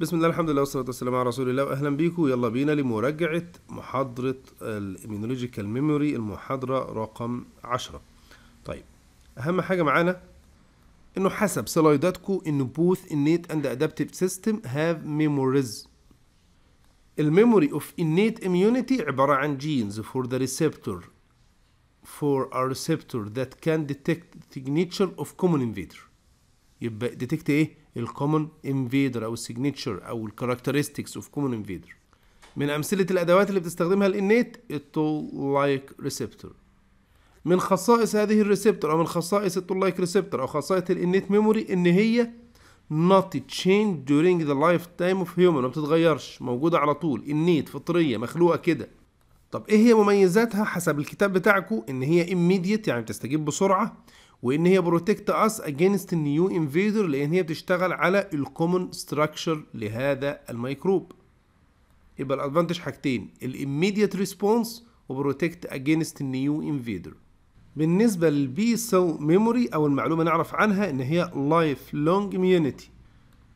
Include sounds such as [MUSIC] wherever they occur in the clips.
بسم الله الحمد لله والصلاة والسلام على رسول الله وأهلا بيكم يلا بينا لمراجعة محاضرة الإيمونولوجيكال ميموري المحاضرة رقم عشرة طيب أهم حاجة معانا إنه حسب سلايداتكم إنه بوث innate and adaptive system have memories الميموري of innate immunity عبارة عن جينز for the receptor for a receptor that can detect signature of common invader يبقى detect إيه؟ الكومون انفيدر او السيجنتشر او الكاركترستكس اوف كومون انفيدر من امثله الادوات اللي بتستخدمها الانيت التول لايك ريسبتور من خصائص هذه الريسبتور او من خصائص التول لايك ريسبتور او خصائص الانيت ميموري ان هي not change during the lifetime of human ما بتتغيرش موجوده على طول النيت فطريه مخلوقه كده طب ايه هي مميزاتها حسب الكتاب بتاعكو ان هي immediate يعني بتستجيب بسرعه وان هي بروتكت اس اجينست النيو انفيدر لان هي بتشتغل على الكومن ستراكشر لهذا الميكروب يبقى الادفانتج حاجتين الاميديت ريسبونس وبروتكت اجينست النيو انفيدر بالنسبه للبي سيل ميموري او المعلومه نعرف عنها ان هي لايف لونج اميونيتي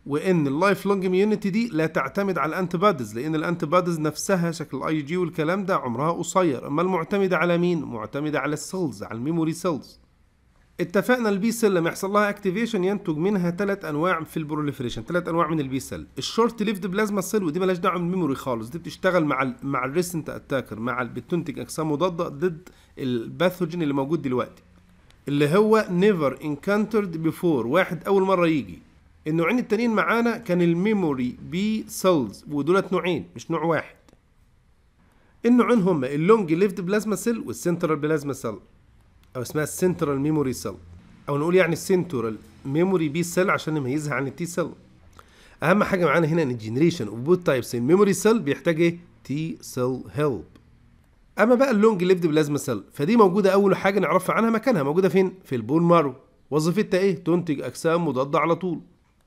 وان اللايف لونج اميونيتي دي لا تعتمد على الانتي بادز لان الانتي بادز نفسها شكل اي جي والكلام ده عمرها قصير اما المعتمده على مين معتمده على السيلز على الميموري سيلز اتفقنا البي سيل لما يحصل لها اكتيفيشن ينتج منها ثلاث انواع في البروليفريشن ثلاث انواع من البي سيل الشورت ليفد بلازما سيل ودي مالهاش دعوه بالميموري خالص دي بتشتغل مع الـ مع الريسنت اتاكر مع بتنتج اجسام مضاده ضد الباثوجين اللي موجود دلوقتي اللي هو نيفر انكانترد بيفور واحد اول مره يجي النوعين التانيين معانا كان الميموري بي سيلز ودولت نوعين مش نوع واحد النوعين هما اللونج ليفد بلازما سيل والسنترال بلازما سيل او اسمها السنترال ميموري سيل او نقول يعني السنترال ميموري بي سيل عشان نميزها عن التي سيل اهم حاجه معانا هنا ان الجنريشن اوف بوت تايبس الميموري سيل بيحتاج ايه تي سيل هيلب اما بقى اللونج ليفد بلازما سيل فدي موجوده اول حاجه نعرفها عنها مكانها موجوده فين في البون مارو وظيفتها ايه تنتج اجسام مضاده على طول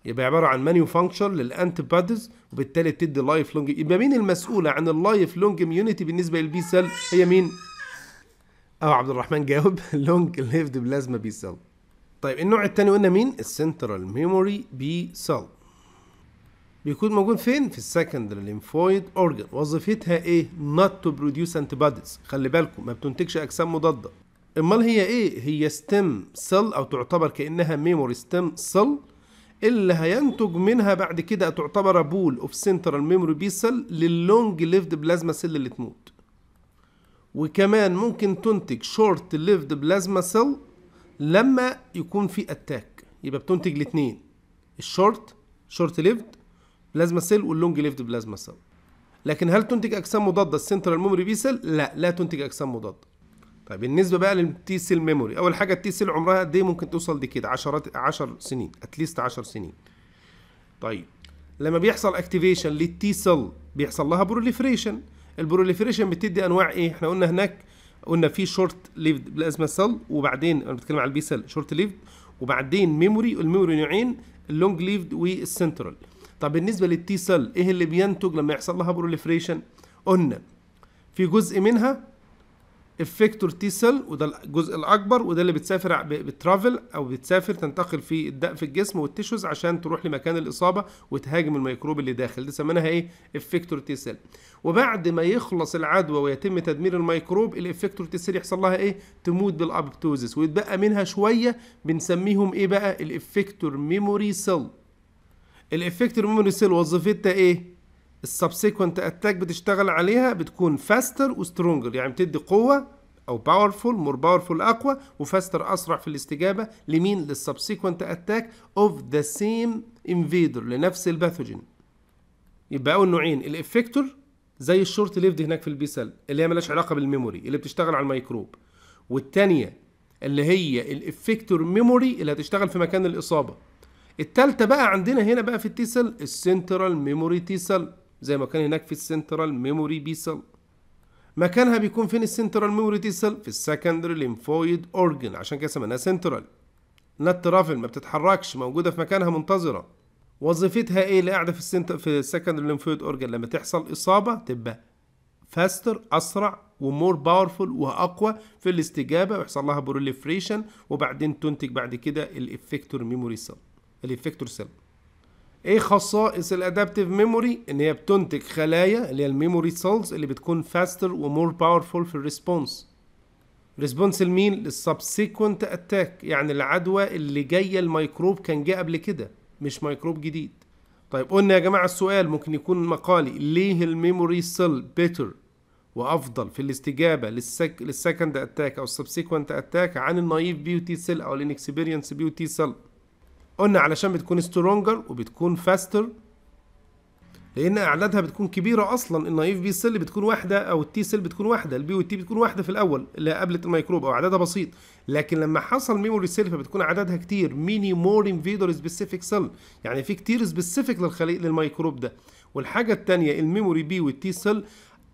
يبقى عباره عن مانيو فانكشن للانتي بادز وبالتالي بتدي لايف لونج يبقى مين المسؤوله عن اللايف لونج اميونيتي بالنسبه للبي سيل هي مين او عبد الرحمن جاوب لونج [LAUGHS] ليفد بلازما بي سيل طيب النوع الثاني قلنا مين السنترال ميموري بي سيل بيكون موجود فين في السكند ليمفويد اورجان وظيفتها ايه not to produce antibodies خلي بالكم ما بتنتجش اجسام مضاده امال هي ايه هي ستيم سيل او تعتبر كانها ميموري ستيم سيل اللي هينتج منها بعد كده تعتبر بول اوف سنترال ميموري بي سيل للونج ليفد بلازما سيل اللي تموت وكمان ممكن تنتج شورت ليفد بلازما سيل لما يكون في اتاك يبقى بتنتج الاثنين الشورت شورت ليفد بلازما سيل واللونج ليفد بلازما سيل لكن هل تنتج اجسام مضاده السنترال ميموري بي سيل لا لا تنتج اجسام مضاده طيب بالنسبه بقى للتي سيل ميموري اول حاجه التي سيل عمرها قد ايه ممكن توصل دي كده عشرات 10 سنين اتليست 10 سنين طيب لما بيحصل اكتيفيشن للتي سيل بيحصل لها بروليفريشن البروليفريشن بتدي انواع ايه احنا قلنا هناك قلنا في شورت ليفد بلازما سيل وبعدين انا بتكلم على البي سيل شورت ليفد وبعدين ميموري الميموري نوعين اللونج ليفد والسنترال طب بالنسبه للتي سيل ايه اللي بينتج لما يحصل لها بروليفريشن قلنا في جزء منها افكتور تي سيل وده الجزء الاكبر وده اللي بتسافر بترافل او بتسافر تنتقل في الدق في الجسم والتيشوز عشان تروح لمكان الاصابه وتهاجم الميكروب اللي داخل دي سميناها ايه افكتور تي سيل وبعد ما يخلص العدوى ويتم تدمير الميكروب الافكتور تي سيل يحصل لها ايه تموت بالابتوزس ويتبقى منها شويه بنسميهم ايه بقى الافكتور ميموري سيل الافكتور ميموري سيل وظيفتها ايه السبسيكونت اتاك بتشتغل عليها بتكون فاستر وسترونجر يعني بتدي قوه او باورفول مور باورفول اقوى وفاستر اسرع في الاستجابه لمين للسبسيكونت اتاك اوف ذا سيم انفيدر لنفس الباثوجين يبقى اول نوعين الافكتور زي الشورت ليفد هناك في البي سيل اللي هي مالهاش علاقه بالميموري اللي بتشتغل على الميكروب والثانيه اللي هي الافكتور ميموري اللي هتشتغل في مكان الاصابه التالتة بقى عندنا هنا بقى في سيل السنترال ميموري سيل زي ما كان هناك في السنترال ميموري بي سيل مكانها بيكون فين السنترال ميموري تي سيل في السكندري ليمفويد اورجن عشان كده سميناها سنترال نت رافل ما بتتحركش موجوده في مكانها منتظره وظيفتها ايه اللي قاعده في السنتر في السكندري ليمفويد اورجن لما تحصل اصابه تبقى فاستر اسرع ومور باورفول واقوى في الاستجابه ويحصل لها بروليفريشن وبعدين تنتج بعد كده الافكتور ميموري سيل الافكتور سيل ايه خصائص الادابتيف ميموري ان هي بتنتج خلايا اللي هي الميموري سيلز اللي بتكون فاستر ومور باورفول في الريسبونس ريسبونس لمين للسبسيكونت اتاك يعني العدوى اللي جايه الميكروب كان جه قبل كده مش ميكروب جديد طيب قلنا يا جماعه السؤال ممكن يكون مقالي ليه الميموري سيل بيتر وافضل في الاستجابه للسك... للسكند اتاك او السبسيكونت اتاك عن النايف بيوتي سيل او الانكسبيرينس بيوتي سيل قلنا علشان بتكون سترونجر وبتكون فاستر لان اعدادها بتكون كبيره اصلا النايف بي سيل بتكون واحده او التي سيل بتكون واحده البي والتي بتكون واحده في الاول اللي قابلت الميكروب او عددها بسيط لكن لما حصل ميموري سيل فبتكون عددها كتير ميني مور انفيدر سبيسيفيك سيل يعني في كتير سبيسيفيك للخليق للميكروب ده والحاجه الثانيه الميموري بي والتي سيل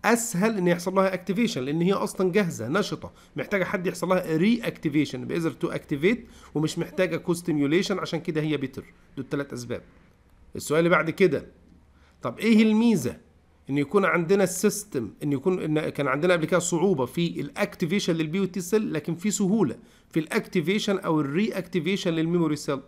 اسهل ان يحصل لها اكتيفيشن لان هي اصلا جاهزه نشطه محتاجه حد يحصل لها ري اكتيفيشن باذر تو اكتيفيت ومش محتاجه كو ستيميوليشن عشان كده هي بيتر دول ثلاث اسباب السؤال اللي بعد كده طب ايه الميزه ان يكون عندنا السيستم ان يكون إن كان عندنا قبل كده صعوبه في الاكتيفيشن للبيوتي سيل لكن في سهوله في الاكتيفيشن او الري اكتيفيشن للميموري سيل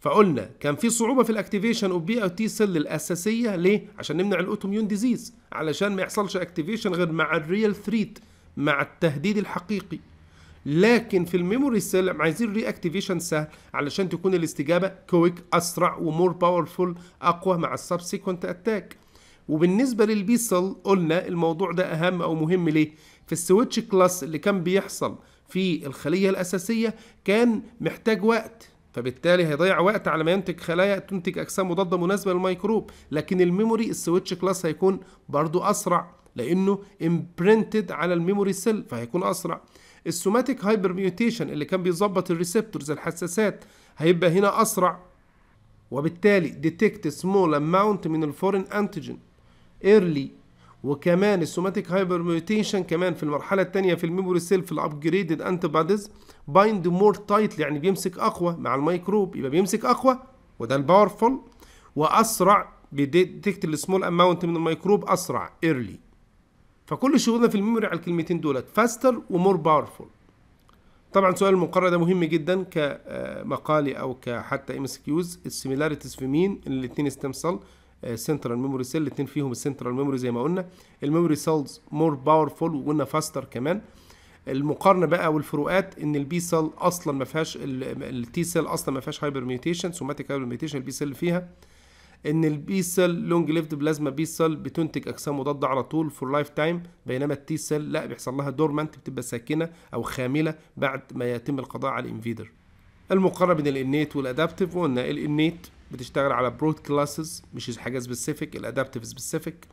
فقلنا كان في صعوبه في الاكتيفيشن اوف بي او تي سيل الاساسيه ليه عشان نمنع الاوتوميون ديزيز علشان ما يحصلش اكتيفيشن غير مع الريال ثريت مع التهديد الحقيقي لكن في الميموري سيل عايزين ري اكتيفيشن سهل علشان تكون الاستجابه كويك اسرع ومور باورفول اقوى مع السبسيكونت اتاك وبالنسبه للبي سيل قلنا الموضوع ده اهم او مهم ليه في السويتش كلاس اللي كان بيحصل في الخليه الاساسيه كان محتاج وقت فبالتالي هيضيع وقت على ما ينتج خلايا تنتج اجسام مضاده مناسبه للميكروب لكن الميموري السويتش كلاس هيكون برضو اسرع لانه امبرنتد على الميموري سيل فهيكون اسرع السوماتيك هايبر ميوتيشن اللي كان بيظبط الريسبتورز الحساسات هيبقى هنا اسرع وبالتالي ديتكت سمول اماونت من الفورين انتيجين ايرلي وكمان السوماتيك هايبر ميوتيشن كمان في المرحله الثانيه في الميموري سيل في الابجريدد انتي باديز بايند مور تايت يعني بيمسك اقوى مع الميكروب يبقى بيمسك اقوى وده الباورفول واسرع بيديتكت السمول اماونت من الميكروب اسرع ايرلي فكل شغلنا في الميموري على الكلمتين دولت فاستر ومور باورفول طبعا سؤال المقارنه ده مهم جدا كمقالي او كحتى ام اس كيوز السيميلاريتيز في مين الاثنين ستيم سيل سنترال ميموري سيل الاثنين فيهم السنترال ميموري زي ما قلنا الميموري سيلز مور باورفول وقلنا فاستر كمان المقارنه بقى والفروقات ان البي سيل اصلا ما فيهاش التي سيل اصلا ما فيهاش هايبر ميوتيشن سوماتيك هايبر ميوتيشن البي سيل فيها ان البي سيل لونج ليفد بلازما بي سيل بتنتج اجسام مضاده على طول فور لايف تايم بينما التي سيل لا بيحصل لها دورمانت بتبقى ساكنه او خامله بعد ما يتم القضاء على الانفيدر المقارنه بين الانيت والادابتيف وقلنا الانيت بتشتغل على برود كلاسز مش حاجه سبيسيفيك الادابتيف سبيسيفيك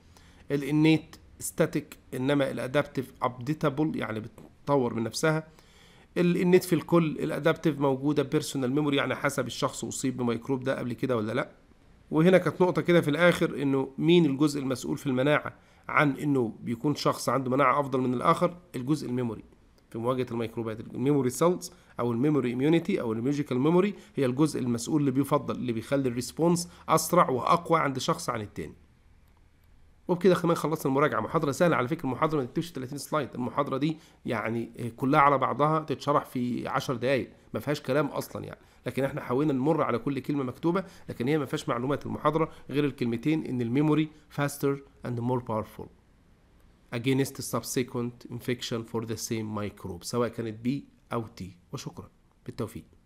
الانيت ستاتيك انما الادابتيف ابديتابل يعني بتطور من نفسها الانيت في الكل الادابتيف موجوده بيرسونال ميموري يعني حسب الشخص اصيب بميكروب ده قبل كده ولا لا وهنا كانت نقطه كده في الاخر انه مين الجزء المسؤول في المناعه عن انه بيكون شخص عنده مناعه افضل من الاخر الجزء الميموري في مواجهه الميكروبات الميموري سيلز او الميموري اميونيتي او الميوجيكال ميموري هي الجزء المسؤول اللي بيفضل اللي بيخلي الريسبونس اسرع واقوى عند شخص عن التاني وبكده كمان خلصنا المراجعه محاضره سهله على فكره المحاضره ما تكتبش 30 سلايد المحاضره دي يعني آه، كلها على بعضها تتشرح في 10 دقائق ما فيهاش كلام اصلا يعني لكن احنا حاولنا نمر على كل كلمه مكتوبه لكن هي ما فيهاش معلومات المحاضره غير الكلمتين ان الميموري فاستر اند مور باورفول against subsequent infection for the same microbe سواء كانت B أو T وشكرا بالتوفيق